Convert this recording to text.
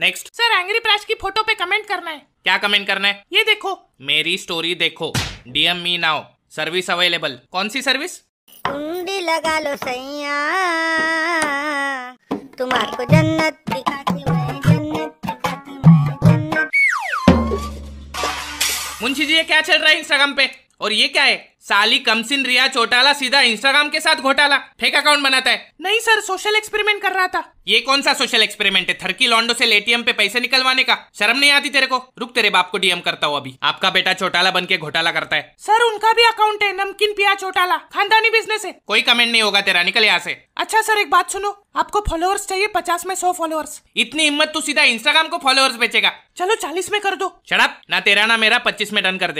next sir angry प्राश की photo पे comment करना है क्या कमेंट करना है ये देखो मेरी स्टोरी देखो DM me now service available कौन सी सर्विस लगा लो सैया तुम्हारे जन्नत जन्नत मुंशी जी ये क्या चल रहा है इंस्टाग्राम पे और ये क्या है साली कमसिन रिया चोटाला सीधा इंस्टाग्राम के साथ घोटाला फेक अकाउंट बनाता है नहीं सर सोशल एक्सपेरिमेंट कर रहा था ये कौन सा सोशल एक्सपेरिमेंट है थरकी लॉन्डो से एटीएम पे पैसे निकलवाने का शर्म नहीं आती तेरे को रुक तेरे बाप को डीएम करता हूँ अभी आपका बेटा चोटाला बन के घोटाला करता है सर उनका भी अकाउंट है नमकीन पिया चोटाला खानदानी बिजनेस है कोई कमेंट नहीं होगा तेरा निकल यहाँ से अच्छा सर एक बात सुनो आपको फॉलोअर्स चाहिए पचास में सौ फॉलोअर्स इतनी हिम्मत तू सीधा इंस्टाग्राम को फॉलोअर्स बेचेगा चलो चालीस में कर दो चढ़ा ना तेरा ना मेरा पच्चीस में डन कर दे